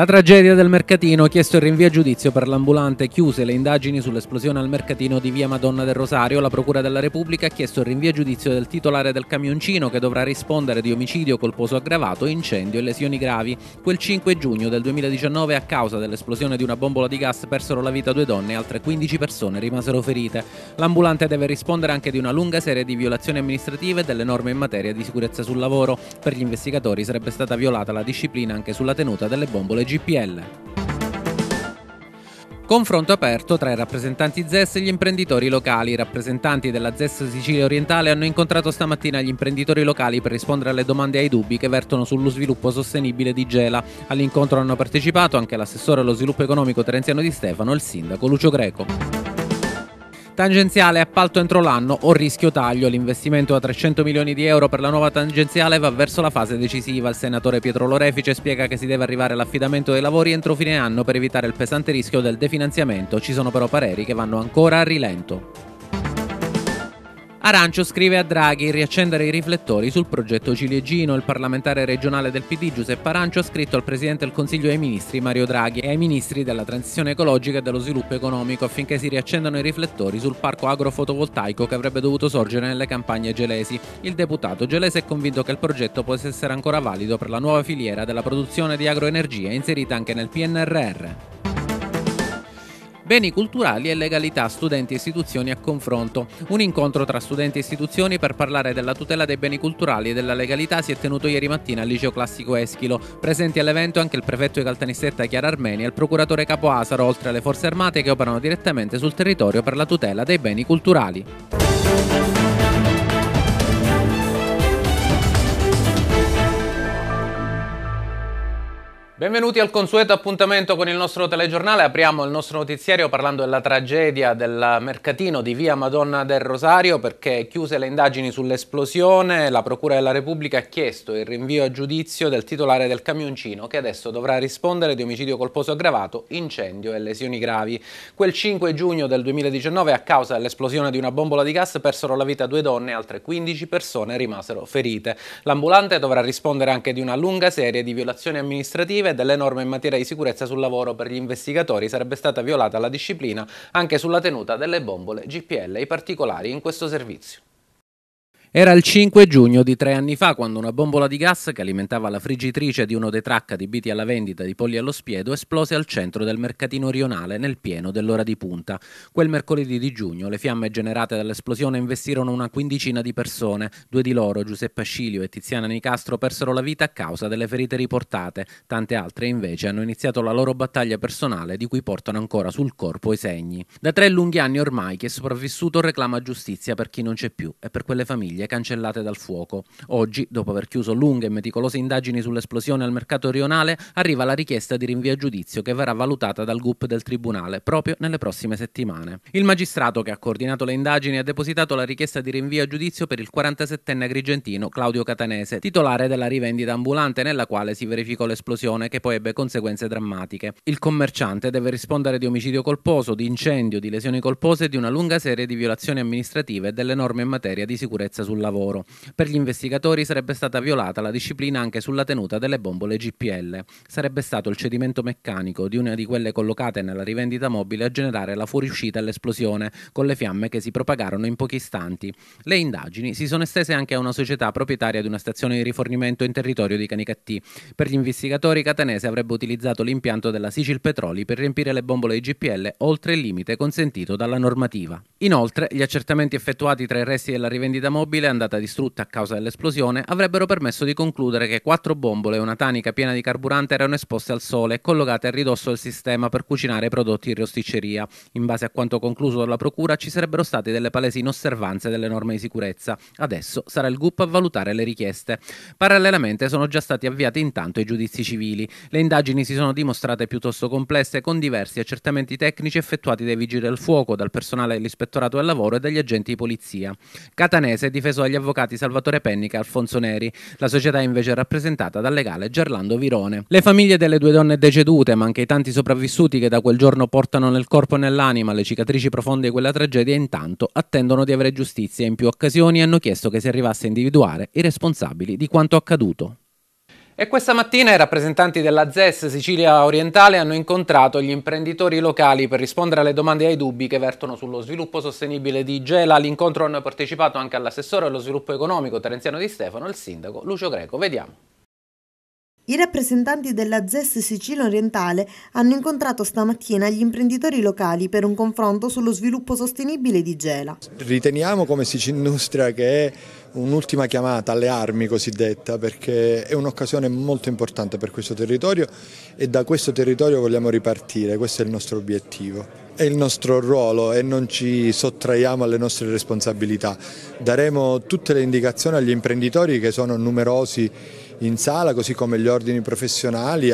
La tragedia del mercatino, ha chiesto il rinvio a giudizio per l'ambulante, chiuse le indagini sull'esplosione al mercatino di via Madonna del Rosario. La Procura della Repubblica ha chiesto il rinvio a giudizio del titolare del camioncino che dovrà rispondere di omicidio colposo aggravato, incendio e lesioni gravi. Quel 5 giugno del 2019 a causa dell'esplosione di una bombola di gas persero la vita due donne e altre 15 persone rimasero ferite. L'ambulante deve rispondere anche di una lunga serie di violazioni amministrative delle norme in materia di sicurezza sul lavoro. Per gli investigatori sarebbe stata violata la disciplina anche sulla tenuta delle bombole GPL. Confronto aperto tra i rappresentanti ZES e gli imprenditori locali. I rappresentanti della ZES Sicilia Orientale hanno incontrato stamattina gli imprenditori locali per rispondere alle domande e ai dubbi che vertono sullo sviluppo sostenibile di Gela. All'incontro hanno partecipato anche l'assessore allo sviluppo economico Terenziano Di Stefano e il sindaco Lucio Greco. Tangenziale appalto entro l'anno o rischio taglio. L'investimento a 300 milioni di euro per la nuova tangenziale va verso la fase decisiva. Il senatore Pietro Lorefice spiega che si deve arrivare all'affidamento dei lavori entro fine anno per evitare il pesante rischio del definanziamento. Ci sono però pareri che vanno ancora a rilento. Arancio scrive a Draghi riaccendere i riflettori sul progetto ciliegino. Il parlamentare regionale del PD Giuseppe Arancio ha scritto al Presidente del Consiglio dei Ministri Mario Draghi e ai Ministri della Transizione Ecologica e dello Sviluppo Economico affinché si riaccendano i riflettori sul parco agrofotovoltaico che avrebbe dovuto sorgere nelle campagne gelesi. Il deputato gelese è convinto che il progetto possa essere ancora valido per la nuova filiera della produzione di agroenergia inserita anche nel PNRR beni culturali e legalità studenti e istituzioni a confronto. Un incontro tra studenti e istituzioni per parlare della tutela dei beni culturali e della legalità si è tenuto ieri mattina al liceo classico Eschilo. Presenti all'evento anche il prefetto di Caltanissetta Chiara Armeni e il procuratore capo Asaro, oltre alle forze armate che operano direttamente sul territorio per la tutela dei beni culturali. Benvenuti al consueto appuntamento con il nostro telegiornale. Apriamo il nostro notiziario parlando della tragedia del mercatino di via Madonna del Rosario perché chiuse le indagini sull'esplosione, la Procura della Repubblica ha chiesto il rinvio a giudizio del titolare del camioncino che adesso dovrà rispondere di omicidio colposo aggravato, incendio e lesioni gravi. Quel 5 giugno del 2019 a causa dell'esplosione di una bombola di gas persero la vita due donne e altre 15 persone rimasero ferite. L'ambulante dovrà rispondere anche di una lunga serie di violazioni amministrative prevede le norme in materia di sicurezza sul lavoro per gli investigatori, sarebbe stata violata la disciplina anche sulla tenuta delle bombole GPL, i particolari in questo servizio. Era il 5 giugno di tre anni fa quando una bombola di gas che alimentava la friggitrice di uno dei truck adibiti alla vendita di polli allo spiedo esplose al centro del mercatino rionale nel pieno dell'ora di punta. Quel mercoledì di giugno le fiamme generate dall'esplosione investirono una quindicina di persone. Due di loro, Giuseppe Ascilio e Tiziana Nicastro, persero la vita a causa delle ferite riportate. Tante altre invece hanno iniziato la loro battaglia personale di cui portano ancora sul corpo i segni. Da tre lunghi anni ormai chi è sopravvissuto reclama giustizia per chi non c'è più e per quelle famiglie famiglie cancellate dal fuoco. Oggi, dopo aver chiuso lunghe e meticolose indagini sull'esplosione al mercato rionale, arriva la richiesta di rinvio a giudizio che verrà valutata dal GUP del Tribunale proprio nelle prossime settimane. Il magistrato che ha coordinato le indagini ha depositato la richiesta di rinvio a giudizio per il 47enne agrigentino Claudio Catanese, titolare della rivendita ambulante nella quale si verificò l'esplosione che poi ebbe conseguenze drammatiche. Il commerciante deve rispondere di omicidio colposo, di incendio, di lesioni colpose e di una lunga serie di violazioni amministrative delle norme in materia di sicurezza sul sul lavoro. Per gli investigatori sarebbe stata violata la disciplina anche sulla tenuta delle bombole GPL. Sarebbe stato il cedimento meccanico di una di quelle collocate nella rivendita mobile a generare la fuoriuscita e l'esplosione, con le fiamme che si propagarono in pochi istanti. Le indagini si sono estese anche a una società proprietaria di una stazione di rifornimento in territorio di Canicattì. Per gli investigatori, Catanese avrebbe utilizzato l'impianto della Sicil Petroli per riempire le bombole di GPL oltre il limite consentito dalla normativa. Inoltre, gli accertamenti effettuati tra i resti della rivendita mobile mobile, andata distrutta a causa dell'esplosione, avrebbero permesso di concludere che quattro bombole e una tanica piena di carburante erano esposte al sole e collocate a ridosso del sistema per cucinare i prodotti in rosticceria. In base a quanto concluso dalla procura, ci sarebbero state delle palesi inosservanze delle norme di sicurezza. Adesso sarà il GUP a valutare le richieste. Parallelamente sono già stati avviati intanto i giudizi civili. Le indagini si sono dimostrate piuttosto complesse con diversi accertamenti tecnici effettuati dai vigili del fuoco, dal personale dell'ispettorato del lavoro e dagli agenti di polizia. Catanese difende difeso dagli avvocati Salvatore Pennica e Alfonso Neri. La società è invece rappresentata dal legale Gerlando Virone. Le famiglie delle due donne decedute, ma anche i tanti sopravvissuti che da quel giorno portano nel corpo e nell'anima le cicatrici profonde di quella tragedia, intanto attendono di avere giustizia. In più occasioni hanno chiesto che si arrivasse a individuare i responsabili di quanto accaduto. E questa mattina i rappresentanti della ZES Sicilia Orientale hanno incontrato gli imprenditori locali per rispondere alle domande e ai dubbi che vertono sullo sviluppo sostenibile di Gela. All'incontro hanno partecipato anche l'assessore allo sviluppo economico Terenziano Di Stefano e il sindaco Lucio Greco. Vediamo. I rappresentanti della ZES Sicilia Orientale hanno incontrato stamattina gli imprenditori locali per un confronto sullo sviluppo sostenibile di Gela. Riteniamo come Sicindustria che un'ultima chiamata alle armi cosiddetta perché è un'occasione molto importante per questo territorio e da questo territorio vogliamo ripartire, questo è il nostro obiettivo. È il nostro ruolo e non ci sottraiamo alle nostre responsabilità. Daremo tutte le indicazioni agli imprenditori che sono numerosi in sala, così come gli ordini professionali.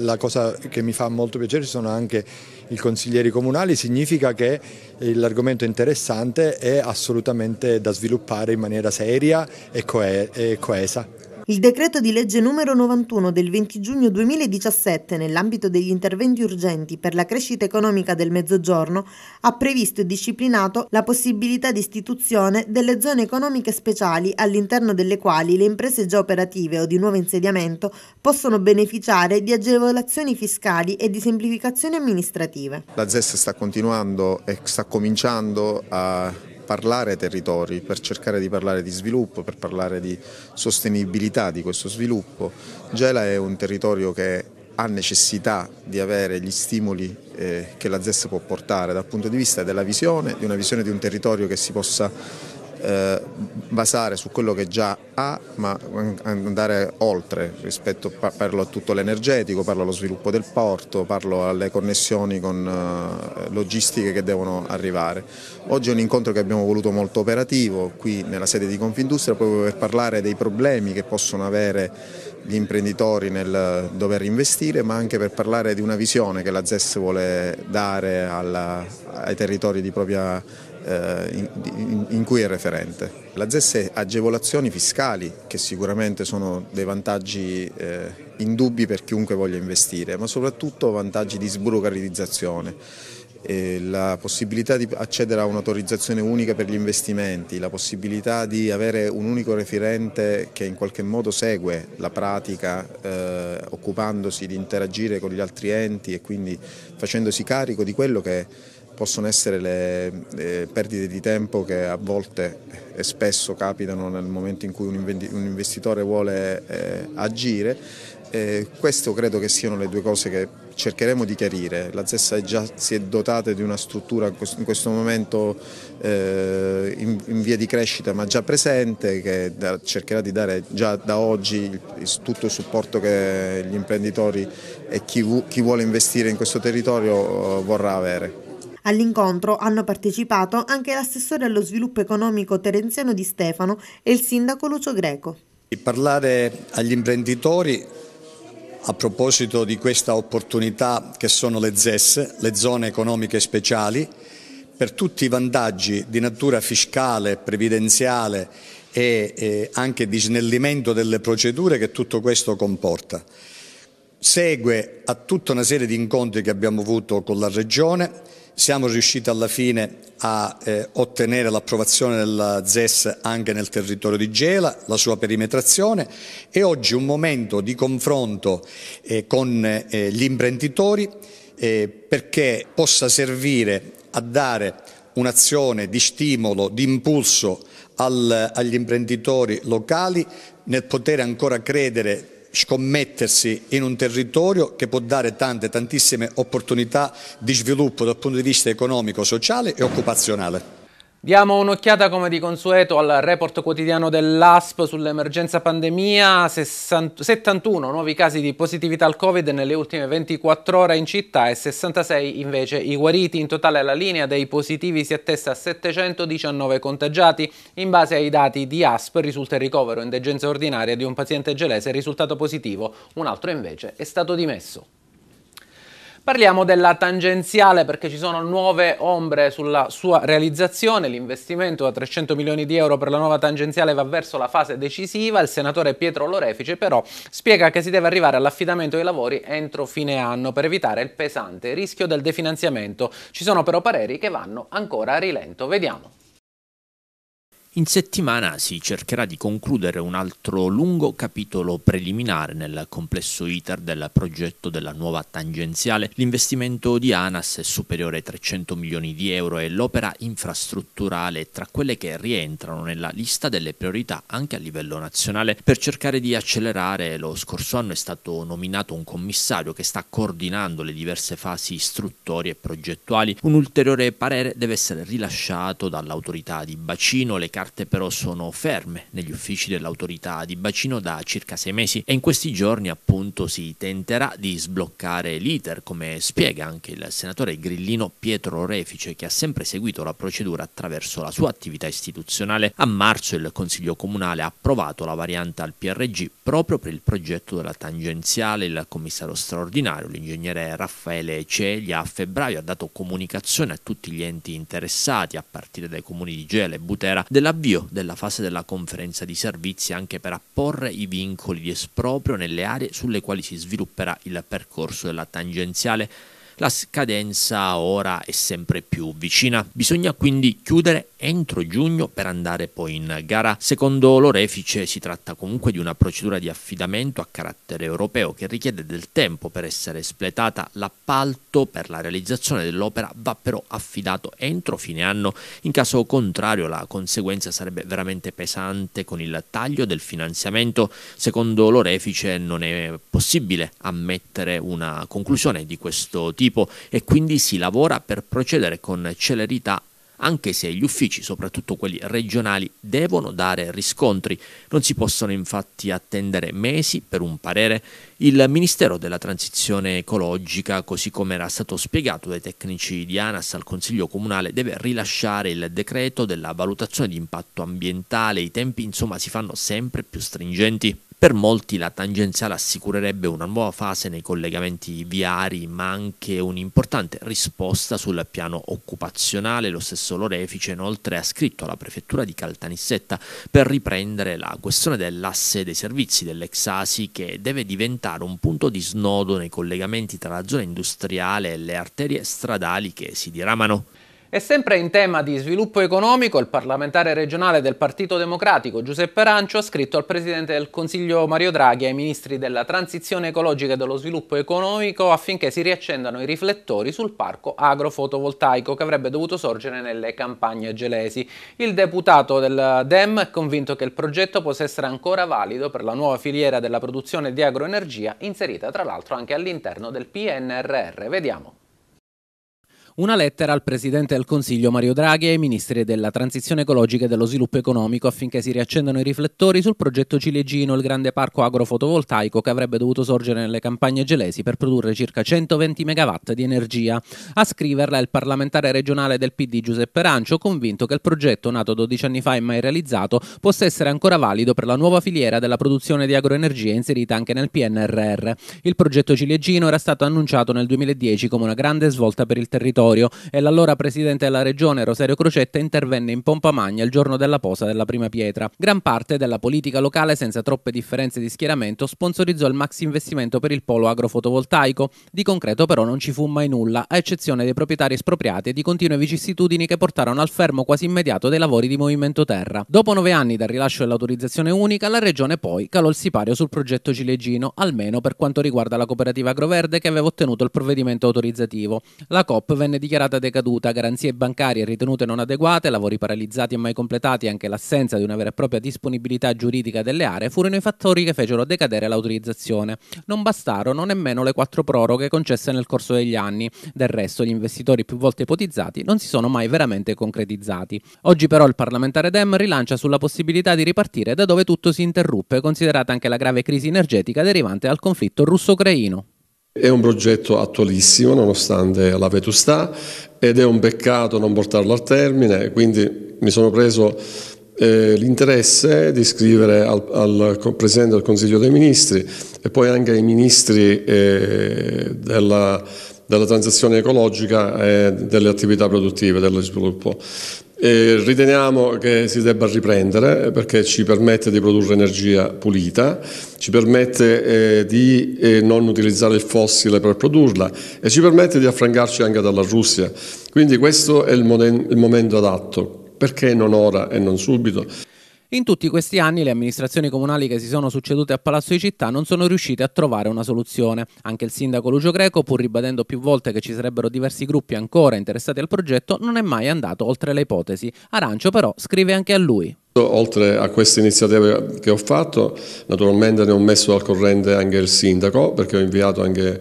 La cosa che mi fa molto piacere sono anche i consiglieri comunali, significa che l'argomento interessante è assolutamente da sviluppare in maniera seria e coesa. Il decreto di legge numero 91 del 20 giugno 2017 nell'ambito degli interventi urgenti per la crescita economica del Mezzogiorno ha previsto e disciplinato la possibilità di istituzione delle zone economiche speciali all'interno delle quali le imprese già operative o di nuovo insediamento possono beneficiare di agevolazioni fiscali e di semplificazioni amministrative. La ZES sta continuando e sta cominciando a parlare territori, per cercare di parlare di sviluppo, per parlare di sostenibilità di questo sviluppo. Gela è un territorio che ha necessità di avere gli stimoli eh, che la ZES può portare dal punto di vista della visione, di una visione di un territorio che si possa eh, basare su quello che già ha, ma andare oltre rispetto, parlo a tutto l'energetico, parlo allo sviluppo del porto, parlo alle connessioni con eh, logistiche che devono arrivare. Oggi è un incontro che abbiamo voluto molto operativo qui nella sede di Confindustria proprio per parlare dei problemi che possono avere gli imprenditori nel dover investire, ma anche per parlare di una visione che la ZES vuole dare alla, ai territori di propria eh, in, cui è referente. La ZES è agevolazioni fiscali che sicuramente sono dei vantaggi eh, indubbi per chiunque voglia investire, ma soprattutto vantaggi di sburocratizzazione. la possibilità di accedere a un'autorizzazione unica per gli investimenti, la possibilità di avere un unico referente che in qualche modo segue la pratica eh, occupandosi di interagire con gli altri enti e quindi facendosi carico di quello che possono essere le, perdite di tempo che a volte e spesso capitano nel momento in cui un investitore vuole eh, agire. Queste credo che siano le due cose che cercheremo di chiarire. La ZESA già, si è dotata di una struttura in questo momento eh, in, via di crescita ma già presente che cercherà di dare già da oggi tutto il supporto che gli imprenditori e chi vuole investire in questo territorio eh, vorrà avere. All'incontro hanno partecipato anche l'assessore allo sviluppo economico Terenziano Di Stefano e il sindaco Lucio Greco. Parlare agli imprenditori a proposito di questa opportunità che sono le ZES, le zone economiche speciali, per tutti i vantaggi di natura fiscale, previdenziale e anche di snellimento delle procedure che tutto questo comporta. Segue a tutta una serie di incontri che abbiamo avuto con la Regione, siamo riusciti alla fine a eh, ottenere l'approvazione della ZES anche nel territorio di Gela, la sua perimetrazione e oggi un momento di confronto eh, con eh, gli imprenditori eh, perché possa servire a dare un'azione di stimolo, di impulso al, agli imprenditori locali nel poter ancora credere scommettersi in un territorio che può dare tante, tantissime opportunità di sviluppo dal punto di vista economico, sociale e occupazionale. Diamo un'occhiata come di consueto al report quotidiano dell'ASP sull'emergenza pandemia, 60, 71 nuovi casi di positività al Covid nelle ultime 24 ore in città e 66 invece i guariti. In totale la linea dei positivi si attesta a 719 contagiati. In base ai dati di ASP risulta il ricovero in degenza ordinaria di un paziente gelese risultato positivo, un altro invece è stato dimesso. Parliamo della tangenziale perché ci sono nuove ombre sulla sua realizzazione, l'investimento da 300 milioni di euro per la nuova tangenziale va verso la fase decisiva, il senatore Pietro Lorefice però spiega che si deve arrivare all'affidamento dei lavori entro fine anno per evitare il pesante rischio del definanziamento. Ci sono però pareri che vanno ancora a rilento, vediamo. In settimana si cercherà di concludere un altro lungo capitolo preliminare nel complesso ITER del progetto della nuova tangenziale. L'investimento di ANAS è superiore ai 300 milioni di euro e l'opera infrastrutturale è tra quelle che rientrano nella lista delle priorità anche a livello nazionale. Per cercare di accelerare, lo scorso anno è stato nominato un commissario che sta coordinando le diverse fasi istruttorie e progettuali. Un ulteriore parere deve essere rilasciato dall'autorità di bacino, le carte parte però sono ferme negli uffici dell'autorità di bacino da circa sei mesi e in questi giorni appunto si tenterà di sbloccare l'iter, come spiega anche il senatore grillino Pietro Refice che ha sempre seguito la procedura attraverso la sua attività istituzionale. A marzo il Consiglio Comunale ha approvato la variante al PRG proprio per il progetto della tangenziale. Il commissario straordinario, l'ingegnere Raffaele Ceglia, a febbraio ha dato comunicazione a tutti gli enti interessati, a partire dai comuni di Gela e Butera, della l'avvio della fase della conferenza di servizi anche per apporre i vincoli di esproprio nelle aree sulle quali si svilupperà il percorso della tangenziale la scadenza ora è sempre più vicina. Bisogna quindi chiudere entro giugno per andare poi in gara. Secondo l'orefice si tratta comunque di una procedura di affidamento a carattere europeo che richiede del tempo per essere espletata. L'appalto per la realizzazione dell'opera va però affidato entro fine anno. In caso contrario la conseguenza sarebbe veramente pesante con il taglio del finanziamento. Secondo l'orefice non è possibile ammettere una conclusione di questo tipo tipo e quindi si lavora per procedere con celerità anche se gli uffici, soprattutto quelli regionali, devono dare riscontri. Non si possono infatti attendere mesi per un parere. Il Ministero della Transizione Ecologica, così come era stato spiegato dai tecnici di ANAS al Consiglio Comunale, deve rilasciare il decreto della valutazione di impatto ambientale. I tempi, insomma, si fanno sempre più stringenti. Per molti la tangenziale assicurerebbe una nuova fase nei collegamenti viari, ma anche un'importante risposta sul piano occupazionale. Lo stesso Lorefice inoltre ha scritto alla prefettura di Caltanissetta per riprendere la questione dell'asse dei servizi dell'ex ASI che deve diventare un punto di snodo nei collegamenti tra la zona industriale e le arterie stradali che si diramano. E sempre in tema di sviluppo economico, il parlamentare regionale del Partito Democratico Giuseppe Arancio ha scritto al Presidente del Consiglio Mario Draghi e ai Ministri della Transizione Ecologica e dello Sviluppo Economico affinché si riaccendano i riflettori sul parco agrofotovoltaico che avrebbe dovuto sorgere nelle campagne gelesi. Il deputato del DEM è convinto che il progetto possa essere ancora valido per la nuova filiera della produzione di agroenergia inserita tra l'altro anche all'interno del PNRR. Vediamo. Una lettera al Presidente del Consiglio Mario Draghi e ai Ministri della Transizione Ecologica e dello Sviluppo Economico affinché si riaccendano i riflettori sul progetto Ciliegino, il grande parco agrofotovoltaico che avrebbe dovuto sorgere nelle campagne gelesi per produrre circa 120 MW di energia. A scriverla è il parlamentare regionale del PD Giuseppe Rancio, convinto che il progetto, nato 12 anni fa e mai realizzato, possa essere ancora valido per la nuova filiera della produzione di agroenergia inserita anche nel PNRR. Il progetto Ciliegino era stato annunciato nel 2010 come una grande svolta per il territorio territorio e l'allora presidente della regione Rosario Crocetta intervenne in pompa magna il giorno della posa della prima pietra. Gran parte della politica locale, senza troppe differenze di schieramento, sponsorizzò il max investimento per il polo agrofotovoltaico. Di concreto però non ci fu mai nulla, a eccezione dei proprietari espropriati e di continue vicissitudini che portarono al fermo quasi immediato dei lavori di Movimento Terra. Dopo nove anni dal rilascio dell'autorizzazione unica, la regione poi calò il sipario sul progetto Cilegino, almeno per quanto riguarda la cooperativa Agroverde che aveva ottenuto il provvedimento autorizzativo. La COP venne viene dichiarata decaduta, garanzie bancarie ritenute non adeguate, lavori paralizzati e mai completati e anche l'assenza di una vera e propria disponibilità giuridica delle aree furono i fattori che fecero decadere l'autorizzazione. Non bastarono nemmeno le quattro proroghe concesse nel corso degli anni. Del resto gli investitori più volte ipotizzati non si sono mai veramente concretizzati. Oggi però il parlamentare Dem rilancia sulla possibilità di ripartire da dove tutto si interruppe, considerata anche la grave crisi energetica derivante dal conflitto russo-ucraino. È un progetto attualissimo nonostante la vetustà ed è un peccato non portarlo al termine, quindi mi sono preso eh, l'interesse di scrivere al, al, Presidente del Consiglio dei Ministri e poi anche ai ministri eh, della della transizione ecologica e delle attività produttive, dello sviluppo. E riteniamo che si debba riprendere perché ci permette di produrre energia pulita, ci permette eh, di eh, non utilizzare il fossile per produrla e ci permette di affrancarci anche dalla Russia. Quindi questo è il, il momento adatto. Perché non ora e non subito? In tutti questi anni le amministrazioni comunali che si sono succedute a Palazzo di Città non sono riuscite a trovare una soluzione. Anche il sindaco Lucio Greco, pur ribadendo più volte che ci sarebbero diversi gruppi ancora interessati al progetto, non è mai andato oltre le ipotesi. Arancio però scrive anche a lui. Oltre a queste iniziative che ho fatto, naturalmente ne ho messo al corrente anche il sindaco, perché ho inviato anche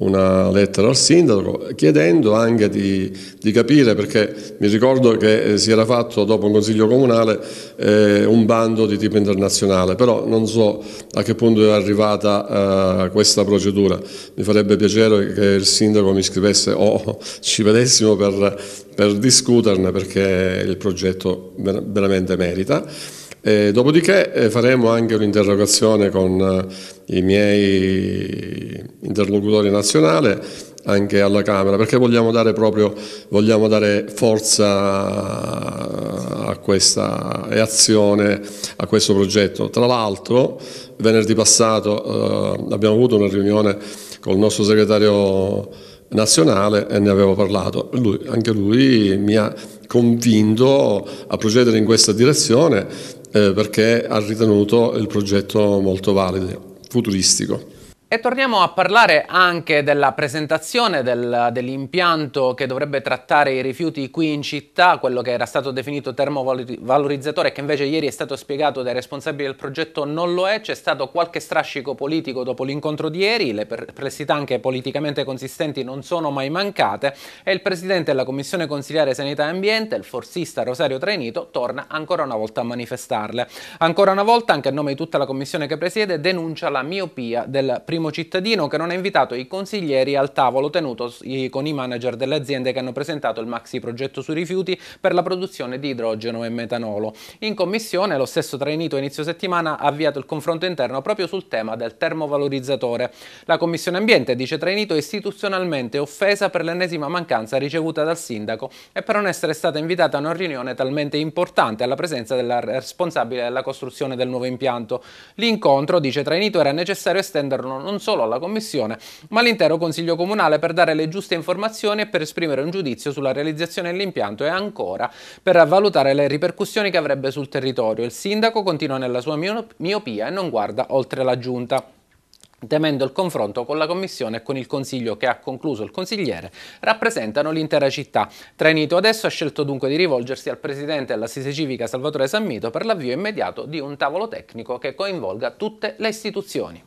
una lettera al sindaco chiedendo anche di, di, capire perché mi ricordo che eh, si era fatto dopo un consiglio comunale eh, un bando di tipo internazionale però non so a che punto è arrivata eh, questa procedura mi farebbe piacere che il sindaco mi scrivesse o ci vedessimo per, per discuterne perché il progetto veramente merita e eh, dopodiché eh, faremo anche un'interrogazione con eh, i miei interlocutori nazionali anche alla Camera perché vogliamo dare, proprio, vogliamo dare forza a questa e azione a questo progetto. Tra l'altro venerdì passato eh, abbiamo avuto una riunione con il nostro segretario nazionale e ne avevo parlato. Lui, anche lui mi ha convinto a procedere in questa direzione eh, perché ha ritenuto il progetto molto valido, futuristico. E torniamo a parlare anche della presentazione del, dell'impianto che dovrebbe trattare i rifiuti qui in città, quello che era stato definito termovalorizzatore che invece ieri è stato spiegato dai responsabili del progetto non lo è, c'è stato qualche strascico politico dopo l'incontro di ieri, le perplessità anche politicamente consistenti non sono mai mancate e il presidente della commissione consigliare sanità e ambiente, il forzista Rosario Trainito, torna ancora una volta a manifestarle. Ancora una volta anche a nome di tutta la commissione che presiede denuncia la miopia del primo primo cittadino che non ha invitato i consiglieri al tavolo tenuto con i manager delle aziende che hanno presentato il maxi progetto sui rifiuti per la produzione di idrogeno e metanolo. In commissione lo stesso Trainito a inizio settimana ha avviato il confronto interno proprio sul tema del termovalorizzatore. La Commissione Ambiente, dice Trainito, è istituzionalmente offesa per l'ennesima mancanza ricevuta dal sindaco e per non essere stata invitata a una riunione talmente importante alla presenza della responsabile della costruzione del nuovo impianto. L'incontro, dice Trainito, era necessario estenderlo non solo alla Commissione, ma all'intero Consiglio Comunale per dare le giuste informazioni e per esprimere un giudizio sulla realizzazione dell'impianto e ancora per valutare le ripercussioni che avrebbe sul territorio. Il sindaco continua nella sua miopia e non guarda oltre la giunta temendo il confronto con la Commissione e con il Consiglio che ha concluso il consigliere, rappresentano l'intera città. Trainito adesso ha scelto dunque di rivolgersi al Presidente dell'Assise Civica Salvatore Sammito per l'avvio immediato di un tavolo tecnico che coinvolga tutte le istituzioni.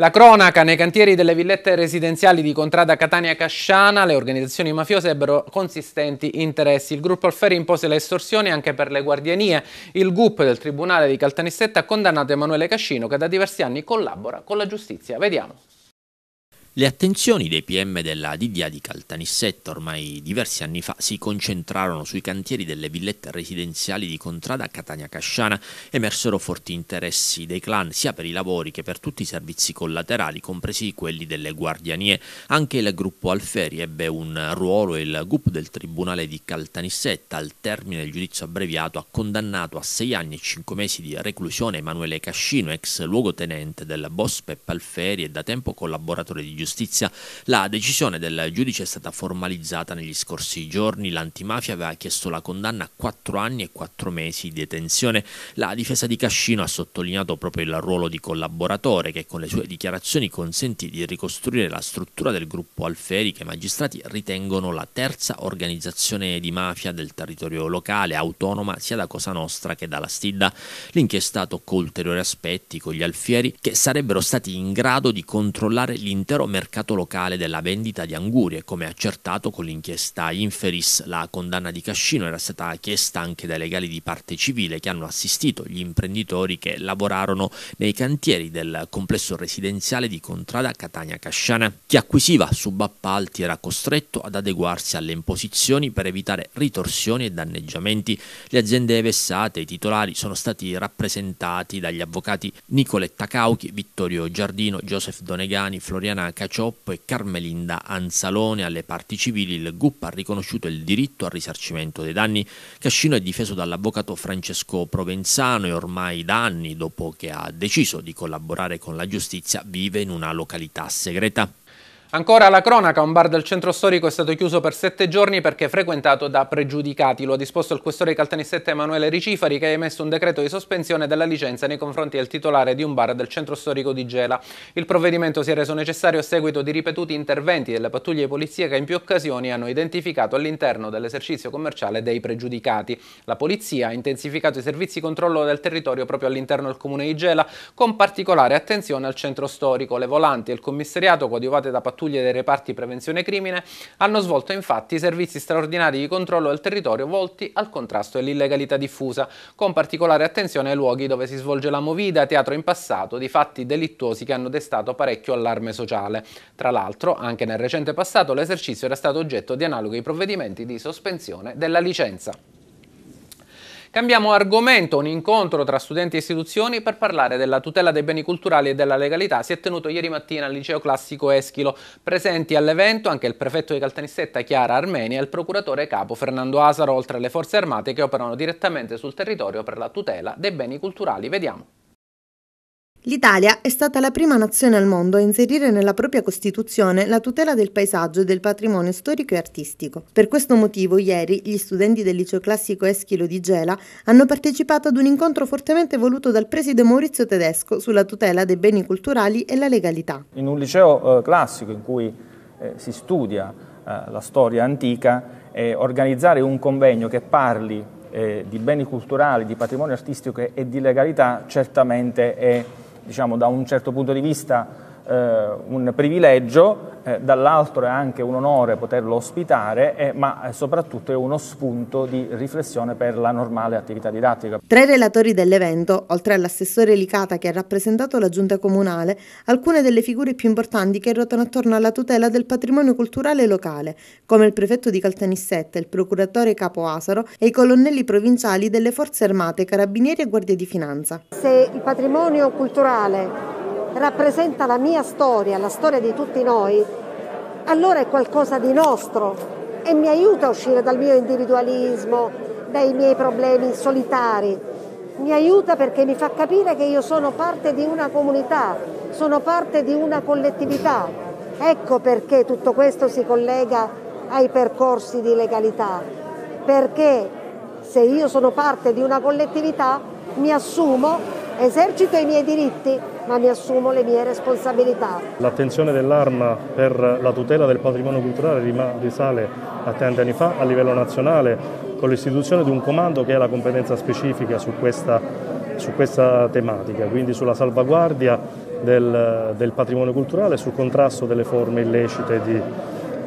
La cronaca nei cantieri delle villette residenziali di Contrada Catania Casciana, le organizzazioni mafiose ebbero consistenti interessi. Il gruppo Alferi impose le estorsioni anche per le guardianie. Il GUP del Tribunale di Caltanissetta ha condannato Emanuele Cascino che da diversi anni collabora con la giustizia. Vediamo. Le attenzioni dei PM della DDA di Caltanissetta ormai diversi anni fa si concentrarono sui cantieri delle villette residenziali di Contrada a Catania Casciana. Emersero forti interessi dei clan sia per i lavori che per tutti i servizi collaterali, compresi quelli delle guardianie. Anche il gruppo Alferi ebbe un ruolo e il GUP del Tribunale di Caltanissetta, al termine del giudizio abbreviato, ha condannato a sei anni e cinque mesi di reclusione Emanuele Cascino, ex luogotenente del boss Peppa Alferi e da tempo collaboratore di giustizia Giustizia, la decisione del giudice è stata formalizzata negli scorsi giorni. L'antimafia aveva chiesto la condanna a 4 anni e 4 mesi di detenzione. La difesa di Cascino ha sottolineato proprio il ruolo di collaboratore che con le sue dichiarazioni consentì di ricostruire la struttura del gruppo Alferi che i magistrati ritengono la terza organizzazione di mafia del territorio locale, autonoma sia da Cosa Nostra che dalla Stidda. L'inchiesta toccò ulteriori aspetti con gli alfieri che sarebbero stati in grado di controllare l'intero mercato locale della vendita di angurie, come accertato con l'inchiesta Inferis. La condanna di Cascino era stata chiesta anche dai legali di parte civile che hanno assistito gli imprenditori che lavorarono nei cantieri del complesso residenziale di Contrada Catania Casciana. Chi acquisiva subappalti era costretto ad adeguarsi alle imposizioni per evitare ritorsioni e danneggiamenti. Le aziende vessate, e i titolari, sono stati rappresentati dagli avvocati Nicoletta Cauchi, Vittorio Giardino, Joseph Donegani, Floriana Cacioppo e Carmelinda Anzalone. Alle parti civili il GUP ha riconosciuto il diritto al risarcimento dei danni. Cascino è difeso dall'avvocato Francesco Provenzano e ormai da anni, dopo che ha deciso di collaborare con la giustizia, vive in una località segreta. Ancora la cronaca, un bar del centro storico è stato chiuso per sette giorni perché frequentato da pregiudicati. Lo ha disposto il questore di caltanissette Emanuele Ricifari che ha emesso un decreto di sospensione della licenza nei confronti del titolare di un bar del centro storico di Gela. Il provvedimento si è reso necessario a seguito di ripetuti interventi delle pattuglie di polizia che in più occasioni hanno identificato all'interno dell'esercizio commerciale dei pregiudicati. La polizia ha intensificato i servizi di controllo del territorio proprio all'interno del comune di Gela con particolare attenzione al centro storico. Le volanti e il commissariato coadiuvate da pattuglie pattuglie dei reparti prevenzione crimine hanno svolto infatti servizi straordinari di controllo del territorio volti al contrasto dell'illegalità diffusa, con particolare attenzione ai luoghi dove si svolge la movida, teatro in passato di fatti delittuosi che hanno destato parecchio allarme sociale. Tra l'altro, anche nel recente passato l'esercizio era stato oggetto di analoghi provvedimenti di sospensione della licenza. Cambiamo argomento, un incontro tra studenti e istituzioni per parlare della tutela dei beni culturali e della legalità si è tenuto ieri mattina al liceo classico Eschilo. Presenti all'evento anche il prefetto di Caltanissetta Chiara Armenia e il procuratore capo Fernando Asaro, oltre alle forze armate che operano direttamente sul territorio per la tutela dei beni culturali. Vediamo. L'Italia è stata la prima nazione al mondo a inserire nella propria Costituzione la tutela del paesaggio e del patrimonio storico e artistico. Per questo motivo, ieri, gli studenti del liceo classico Eschilo di Gela hanno partecipato ad un incontro fortemente voluto dal preside Maurizio Tedesco sulla tutela dei beni culturali e la legalità. In un liceo eh, classico in cui eh, si studia eh, la storia antica, organizzare un convegno che parli di beni culturali, di patrimonio artistico e di legalità certamente è diciamo, da un certo punto di vista eh, un privilegio, eh, dall'altro è anche un onore poterlo ospitare, eh, ma eh, soprattutto è uno spunto di riflessione per la normale attività didattica. Tra i relatori dell'evento, oltre all'assessore Licata che ha rappresentato la giunta comunale, alcune delle figure più importanti che ruotano attorno alla tutela del patrimonio culturale locale, come il prefetto di Caltanissetta, il procuratore capo Asaro e i colonnelli provinciali delle forze armate, carabinieri e guardie di finanza. Se il patrimonio culturale rappresenta la mia storia, la storia di tutti noi, allora è qualcosa di nostro e mi aiuta a uscire dal mio individualismo, dai miei problemi solitari. Mi aiuta perché mi fa capire che io sono parte di una comunità, sono parte di una collettività. Ecco perché tutto questo si collega ai percorsi di legalità, perché se io sono parte di una collettività mi assumo Esercito i miei diritti, ma mi assumo le mie responsabilità. L'attenzione dell'Arma per la tutela del patrimonio culturale risale a tanti anni fa a livello nazionale con l'istituzione di un comando che ha la competenza specifica su questa, su questa tematica, quindi sulla salvaguardia del, del patrimonio culturale e sul contrasto delle forme illecite di,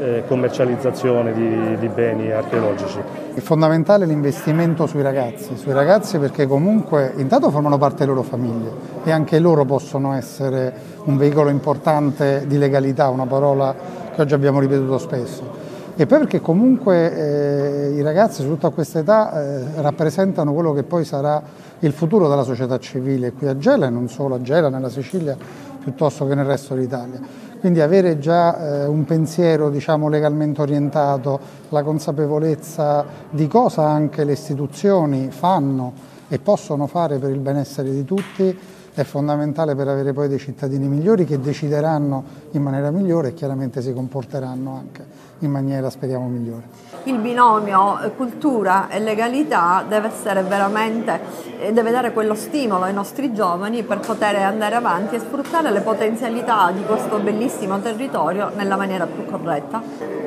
eh, commercializzazione di, di beni archeologici. È fondamentale l'investimento sui ragazzi, sui ragazzi perché comunque intanto formano parte delle loro famiglie e anche loro possono essere un veicolo importante di legalità, una parola che oggi abbiamo ripetuto spesso. E poi perché comunque eh, i ragazzi, soprattutto a questa età, eh, rappresentano quello che poi sarà il futuro della società civile qui a Gela e non solo a Gela, nella Sicilia piuttosto che nel resto d'Italia. Quindi avere già eh, un pensiero diciamo, legalmente orientato, la consapevolezza di cosa anche le istituzioni fanno e possono fare per il benessere di tutti è fondamentale per avere poi dei cittadini migliori che decideranno in maniera migliore e chiaramente si comporteranno anche in maniera speriamo migliore. Il binomio eh, cultura e legalità deve essere veramente, eh, deve dare quello stimolo ai nostri giovani per poter andare avanti e sfruttare le potenzialità di questo bellissimo territorio nella maniera più corretta.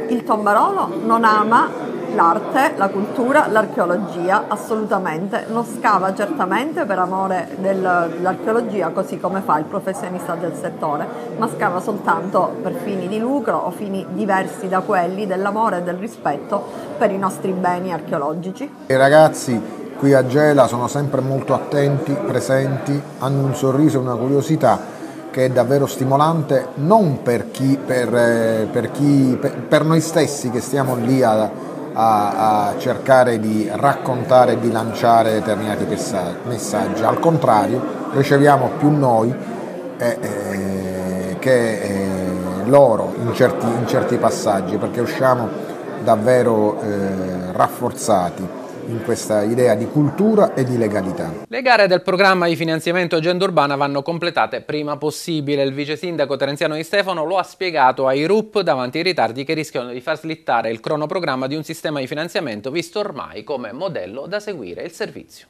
Il tombarolo non ama L'arte, la cultura, l'archeologia assolutamente non scava certamente per amore dell'archeologia così come fa il professionista del settore, ma scava soltanto per fini di lucro o fini diversi da quelli dell'amore e del rispetto per i nostri beni archeologici. I ragazzi qui a Gela sono sempre molto attenti, presenti, hanno un sorriso e una curiosità che è davvero stimolante non per, chi, per, eh, per, chi, per noi stessi che stiamo lì a a, a cercare di raccontare e di lanciare determinati messaggi. Al contrario, riceviamo più noi eh, eh, che eh, loro in certi, in certi, passaggi perché usciamo davvero eh, rafforzati in questa idea di cultura e di legalità. Le gare del programma di finanziamento agenda urbana vanno completate prima possibile. Il vice sindaco Terenziano Di Stefano lo ha spiegato ai RUP davanti ai ritardi che rischiano di far slittare il cronoprogramma di un sistema di finanziamento visto ormai come modello da seguire il servizio.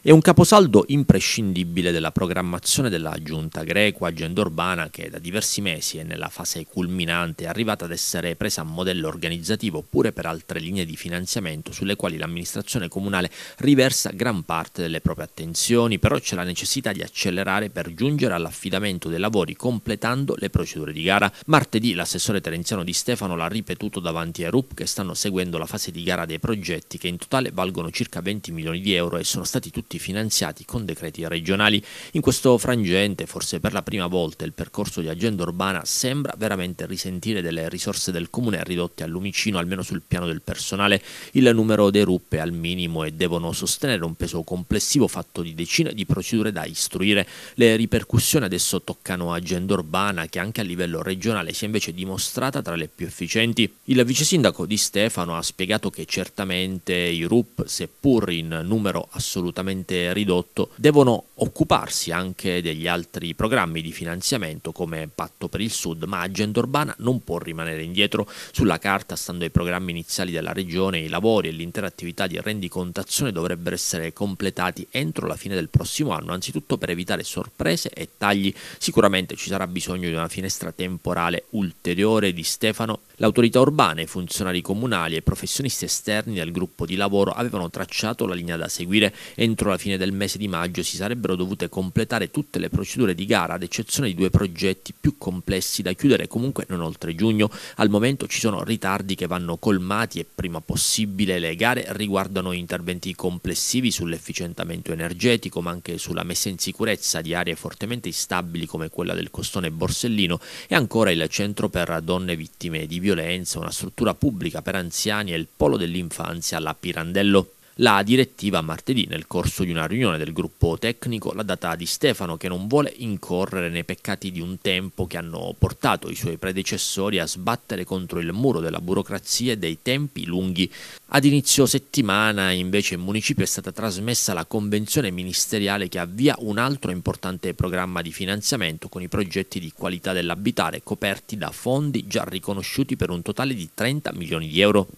È un caposaldo imprescindibile della programmazione della giunta greco-agenda urbana che da diversi mesi è nella fase culminante è arrivata ad essere presa a modello organizzativo pure per altre linee di finanziamento sulle quali l'amministrazione comunale riversa gran parte delle proprie attenzioni, però c'è la necessità di accelerare per giungere all'affidamento dei lavori completando le procedure di gara. Martedì l'assessore Terenziano Di Stefano l'ha ripetuto davanti ai RUP che stanno seguendo la fase di gara dei progetti che in totale valgono circa 20 milioni di euro e sono stati tutti finanziati con decreti regionali. In questo frangente, forse per la prima volta, il percorso di agenda urbana sembra veramente risentire delle risorse del comune ridotte al lumicino, almeno sul piano del personale. Il numero dei RUP è al minimo e devono sostenere un peso complessivo fatto di decine di procedure da istruire. Le ripercussioni adesso toccano agenda urbana che anche a livello regionale si è invece dimostrata tra le più efficienti. Il vice sindaco di Stefano ha spiegato che certamente i RUP, seppur in numero assolutamente estremamente ridotto, devono occuparsi anche degli altri programmi di finanziamento come Patto per il Sud, ma Agenda Urbana non può rimanere indietro. Sulla carta, stando ai programmi iniziali della Regione, i lavori e l'intera attività di rendicontazione dovrebbero essere completati entro la fine del prossimo anno, anzitutto per evitare sorprese e tagli. Sicuramente ci sarà bisogno di una finestra temporale ulteriore di Stefano. L'autorità urbana, i funzionari comunali e professionisti esterni del gruppo di lavoro avevano tracciato la linea da seguire entro entro la fine del mese di maggio si sarebbero dovute completare tutte le procedure di gara, ad eccezione di due progetti più complessi da chiudere comunque non oltre giugno. Al momento ci sono ritardi che vanno colmati e prima possibile le gare riguardano interventi complessivi sull'efficientamento energetico, ma anche sulla messa in sicurezza di aree fortemente instabili come quella del Costone Borsellino e ancora il centro per donne vittime di violenza, una struttura pubblica per anziani e il polo dell'infanzia alla Pirandello. La direttiva martedì, nel corso di una riunione del gruppo tecnico, la data di Stefano che non vuole incorrere nei peccati di un tempo che hanno portato i suoi predecessori a sbattere contro il muro della burocrazia e dei tempi lunghi. Ad inizio settimana invece in municipio è stata trasmessa la convenzione ministeriale che avvia un altro importante programma di finanziamento con i progetti di qualità dell'abitare coperti da fondi già riconosciuti per un totale di 30 milioni di euro.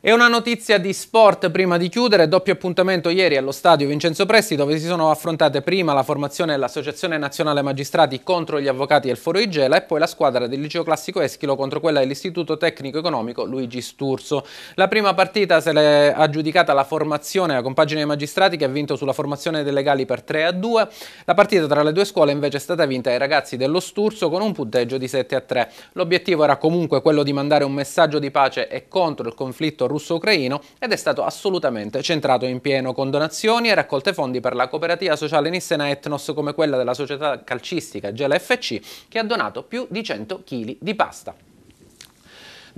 E una notizia di sport prima di chiudere, doppio appuntamento ieri allo stadio Vincenzo Presti dove si sono affrontate prima la formazione dell'Associazione Nazionale Magistrati contro gli Avvocati del Foro Igela e poi la squadra del Liceo Classico Eschilo contro quella dell'Istituto Tecnico Economico Luigi Sturzo. La prima partita se l'è aggiudicata la formazione, la compagine dei magistrati che ha vinto sulla formazione dei legali per 3 a 2, la partita tra le due scuole invece è stata vinta ai ragazzi dello Sturzo con un punteggio di 7 a 3. L'obiettivo era comunque quello di mandare un messaggio di pace e contro il conflitto russo-ucraino ed è stato assolutamente centrato in pieno con donazioni e raccolte fondi per la cooperativa sociale Nissena Etnos come quella della società calcistica GLFC che ha donato più di 100 kg di pasta.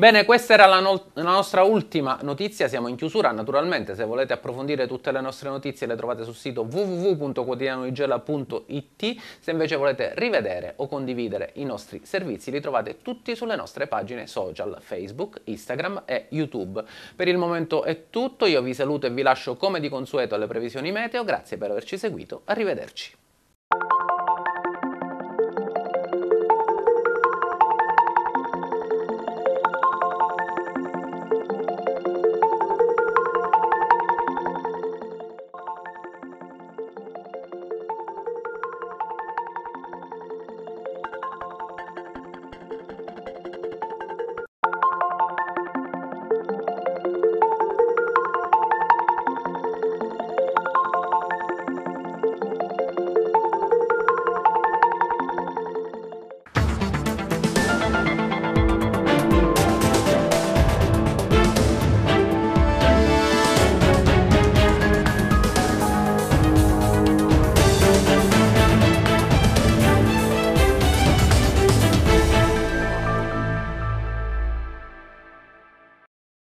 Bene, questa era la, no- la, nostra ultima notizia, siamo in chiusura, naturalmente se volete approfondire tutte le nostre notizie le trovate sul sito www.quotidianoigela.it, se invece volete rivedere o condividere i nostri servizi li trovate tutti sulle nostre pagine social Facebook, Instagram e YouTube. Per il momento è tutto, io vi saluto e vi lascio come di consueto alle previsioni meteo, grazie per averci seguito, arrivederci.